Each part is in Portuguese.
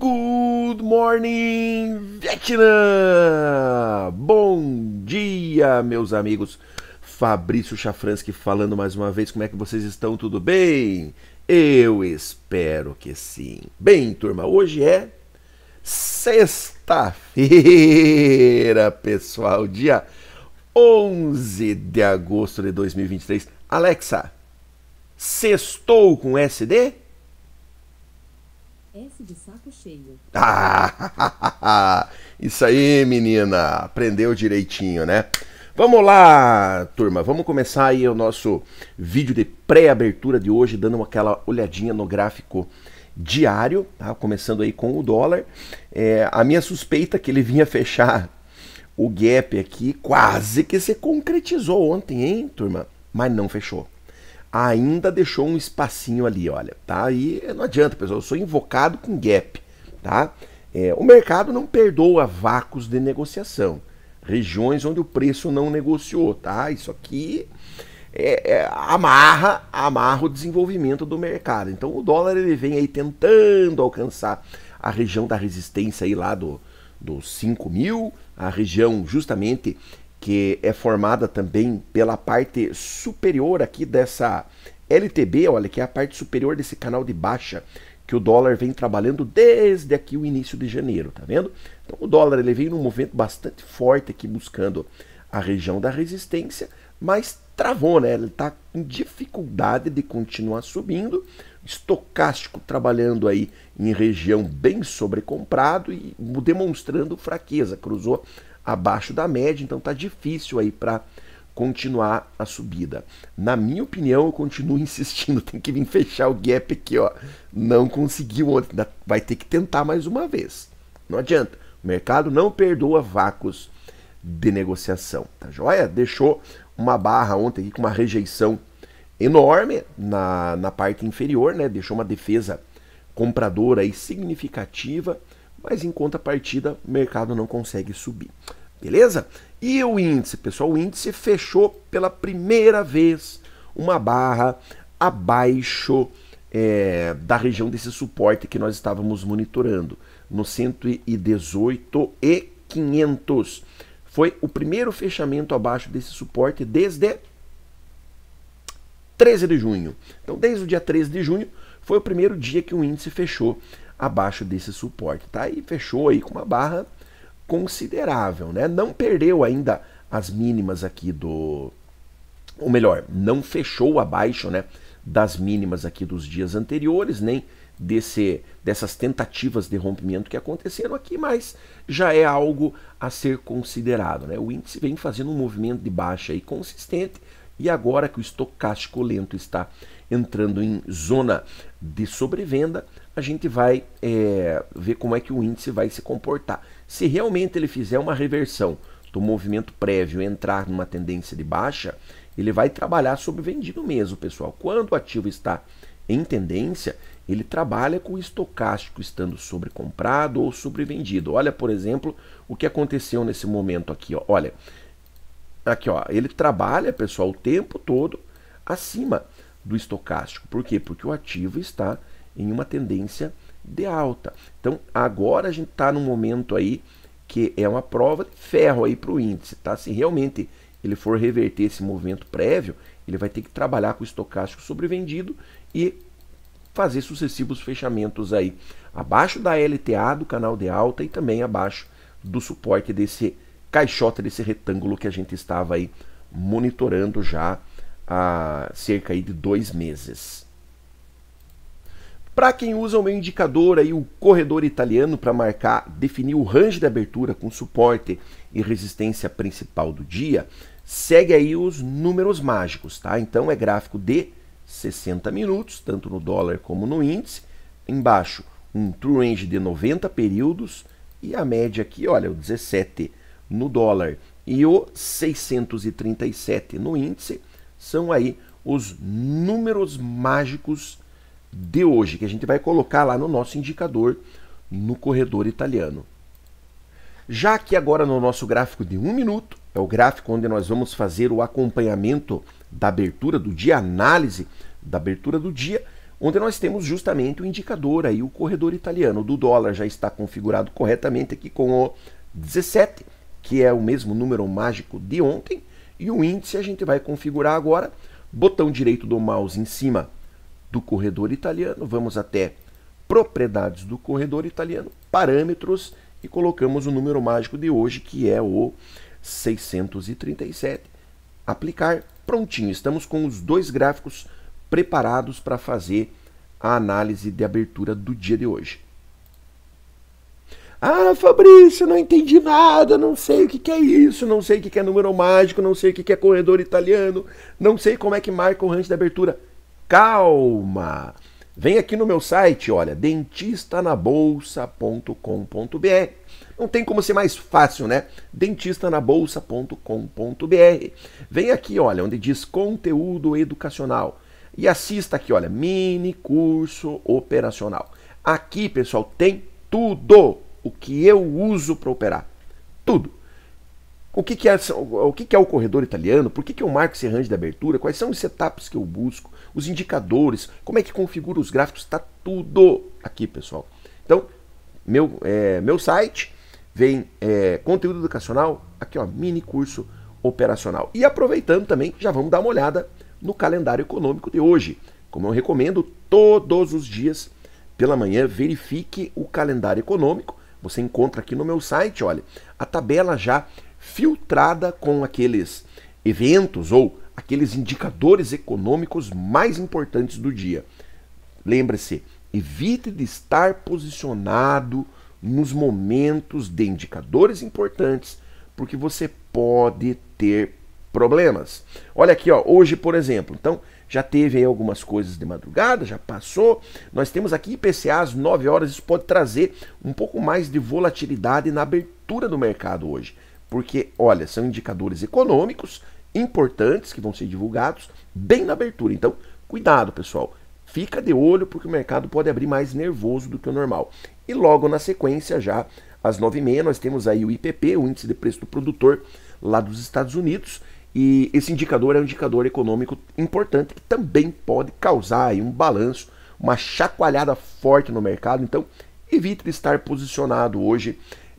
Good morning, Vietnã! Bom dia, meus amigos. Fabrício Chafransky falando mais uma vez. Como é que vocês estão? Tudo bem? Eu espero que sim. Bem, turma, hoje é sexta-feira, pessoal, dia 11 de agosto de 2023. Alexa, sextou com SD? S de saco cheio. Ah, isso aí, menina. Aprendeu direitinho, né? Vamos lá, turma. Vamos começar aí o nosso vídeo de pré-abertura de hoje, dando aquela olhadinha no gráfico diário, tá? Começando aí com o dólar. É, a minha suspeita é que ele vinha fechar o gap aqui quase que se concretizou ontem, hein, turma? Mas não fechou ainda deixou um espacinho ali, olha, tá? E não adianta, pessoal, eu sou invocado com gap, tá? É, o mercado não perdoa vácuos de negociação, regiões onde o preço não negociou, tá? Isso aqui é, é, amarra, amarra o desenvolvimento do mercado. Então o dólar ele vem aí tentando alcançar a região da resistência aí lá do dos 5 mil, a região justamente que é formada também pela parte superior aqui dessa LTB, olha, que é a parte superior desse canal de baixa que o dólar vem trabalhando desde aqui o início de janeiro, tá vendo? Então o dólar ele vem num movimento bastante forte aqui buscando a região da resistência, mas travou, né? Ele está em dificuldade de continuar subindo. Estocástico trabalhando aí em região bem sobrecomprado e demonstrando fraqueza. Cruzou abaixo da média, então está difícil aí para continuar a subida. Na minha opinião, eu continuo insistindo, tem que vir fechar o gap aqui, ó. Não conseguiu ontem, vai ter que tentar mais uma vez. Não adianta. O mercado não perdoa vácuos de negociação, tá joia? Deixou uma barra ontem aqui com uma rejeição enorme na, na parte inferior, né? Deixou uma defesa compradora aí significativa mas em contrapartida o mercado não consegue subir. Beleza? E o índice, pessoal, o índice fechou pela primeira vez uma barra abaixo é, da região desse suporte que nós estávamos monitorando, no 118 e 500. Foi o primeiro fechamento abaixo desse suporte desde 13 de junho. Então, desde o dia 13 de junho foi o primeiro dia que o índice fechou abaixo desse suporte, tá? E fechou aí com uma barra considerável, né? Não perdeu ainda as mínimas aqui do ou melhor, não fechou abaixo, né, das mínimas aqui dos dias anteriores, nem desse dessas tentativas de rompimento que aconteceram aqui, mas já é algo a ser considerado, né? O índice vem fazendo um movimento de baixa aí consistente e agora que o estocástico lento está entrando em zona de sobrevenda, a gente vai é, ver como é que o índice vai se comportar. Se realmente ele fizer uma reversão do movimento prévio entrar numa tendência de baixa, ele vai trabalhar sobre vendido mesmo, pessoal. Quando o ativo está em tendência, ele trabalha com o estocástico estando sobrecomprado ou sobrevendido. Olha, por exemplo, o que aconteceu nesse momento aqui. Ó. Olha, aqui ó, ele trabalha, pessoal, o tempo todo acima do estocástico. Por quê? Porque o ativo está em uma tendência de alta. Então, agora a gente está num momento aí que é uma prova de ferro aí para o índice, tá? Se realmente ele for reverter esse movimento prévio, ele vai ter que trabalhar com o estocástico sobrevendido e fazer sucessivos fechamentos aí abaixo da LTA do canal de alta e também abaixo do suporte desse caixote desse retângulo que a gente estava aí monitorando já há cerca aí de dois meses. Para quem usa o meu indicador aí, o corredor italiano para marcar, definir o range de abertura com suporte e resistência principal do dia, segue aí os números mágicos, tá? Então é gráfico de 60 minutos, tanto no dólar como no índice. Embaixo, um true range de 90 períodos e a média aqui, olha, o 17 no dólar e o 637 no índice são aí os números mágicos de hoje, que a gente vai colocar lá no nosso indicador no corredor italiano. Já que agora no nosso gráfico de um minuto, é o gráfico onde nós vamos fazer o acompanhamento da abertura do dia, análise da abertura do dia, onde nós temos justamente o indicador aí, o corredor italiano do dólar já está configurado corretamente aqui com o 17, que é o mesmo número mágico de ontem, e o índice a gente vai configurar agora, botão direito do mouse em cima do corredor italiano, vamos até propriedades do corredor italiano, parâmetros e colocamos o número mágico de hoje que é o 637. Aplicar, prontinho, estamos com os dois gráficos preparados para fazer a análise de abertura do dia de hoje. Ah, Fabrício, não entendi nada, não sei o que, que é isso, não sei o que, que é número mágico, não sei o que, que é corredor italiano, não sei como é que marca o range da abertura. Calma! Vem aqui no meu site, olha, dentistanabolsa.com.br. Não tem como ser mais fácil, né? dentistanabolsa.com.br. Vem aqui, olha, onde diz conteúdo educacional. E assista aqui, olha, mini curso operacional. Aqui, pessoal, tem tudo o que eu uso para operar. Tudo. O que, que, é, o que, que é o corredor italiano? Por que, que eu marco esse range de abertura? Quais são os setups que eu busco? Os indicadores? Como é que configuro os gráficos? Está tudo aqui, pessoal. Então, meu, é, meu site vem é, conteúdo educacional, aqui ó, mini curso operacional. E aproveitando também, já vamos dar uma olhada no calendário econômico de hoje. Como eu recomendo, todos os dias pela manhã verifique o calendário econômico você encontra aqui no meu site, olha, a tabela já filtrada com aqueles eventos ou aqueles indicadores econômicos mais importantes do dia. Lembre-se, evite de estar posicionado nos momentos de indicadores importantes, porque você pode ter problemas. Olha aqui, ó, hoje, por exemplo. Então, já teve aí algumas coisas de madrugada, já passou. Nós temos aqui IPCA às 9 horas, isso pode trazer um pouco mais de volatilidade na abertura do mercado hoje. Porque, olha, são indicadores econômicos importantes que vão ser divulgados bem na abertura. Então, cuidado, pessoal. Fica de olho porque o mercado pode abrir mais nervoso do que o normal. E logo na sequência, já às 9h30, nós temos aí o IPP, o Índice de Preço do Produtor, lá dos Estados Unidos, e esse indicador é um indicador econômico importante que também pode causar um balanço, uma chacoalhada forte no mercado. Então, evite de estar posicionado hoje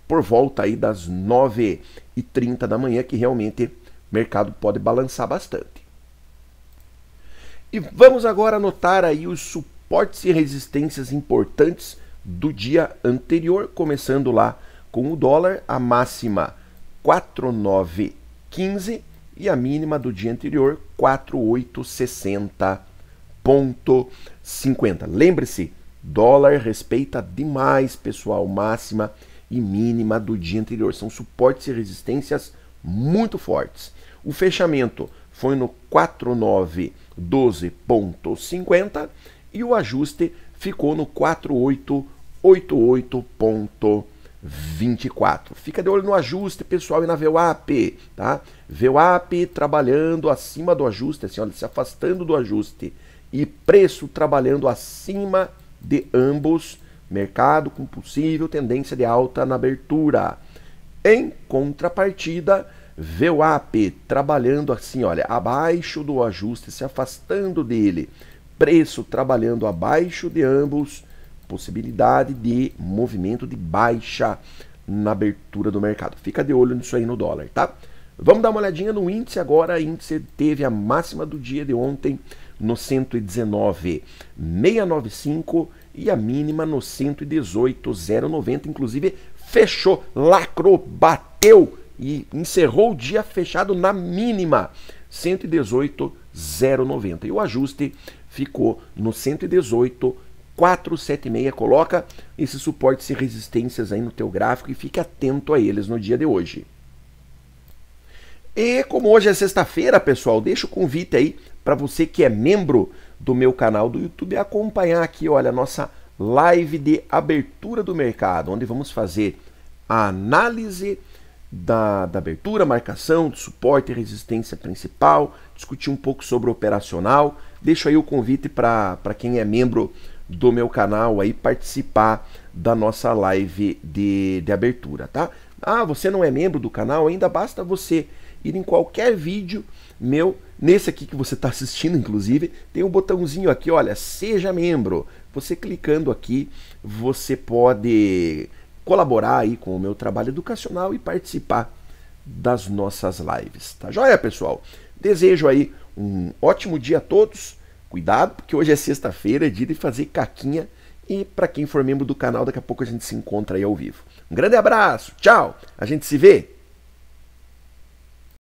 por volta aí das 9h30 da manhã, que realmente o mercado pode balançar bastante. E vamos agora anotar aí os suportes e resistências importantes do dia anterior, começando lá com o dólar, a máxima 4915 e a mínima do dia anterior 4860.50. Lembre-se, dólar respeita demais, pessoal, máxima e mínima do dia anterior. São suportes e resistências muito fortes. O fechamento foi no 4912.50 e o ajuste ficou no 4888. 24. Fica de olho no ajuste, pessoal, e na VWAP, tá? VWAP trabalhando acima do ajuste, assim, olha, se afastando do ajuste. E preço trabalhando acima de ambos, mercado com possível tendência de alta na abertura. Em contrapartida, VWAP trabalhando assim, olha, abaixo do ajuste, se afastando dele. Preço trabalhando abaixo de ambos, possibilidade de movimento de baixa na abertura do mercado. Fica de olho nisso aí no dólar, tá? Vamos dar uma olhadinha no índice agora. O índice teve a máxima do dia de ontem no 119,695 e a mínima no 118,090. Inclusive, fechou, lacrou, bateu e encerrou o dia fechado na mínima 118,090. E o ajuste ficou no 118,090. 476, coloca esses suportes e resistências aí no teu gráfico e fique atento a eles no dia de hoje. E como hoje é sexta-feira, pessoal, deixa o convite aí para você que é membro do meu canal do YouTube acompanhar aqui, olha, a nossa live de abertura do mercado, onde vamos fazer a análise da, da abertura, marcação, de suporte e resistência principal, discutir um pouco sobre operacional. Deixo aí o convite para quem é membro do meu canal aí participar da nossa live de, de abertura, tá? Ah, você não é membro do canal? Ainda basta você ir em qualquer vídeo meu, nesse aqui que você está assistindo, inclusive, tem um botãozinho aqui, olha, seja membro. Você clicando aqui, você pode colaborar aí com o meu trabalho educacional e participar das nossas lives, tá joia, pessoal? Desejo aí um ótimo dia a todos Cuidado, porque hoje é sexta-feira, é dia de fazer caquinha. E para quem for membro do canal, daqui a pouco a gente se encontra aí ao vivo. Um grande abraço, tchau, a gente se vê!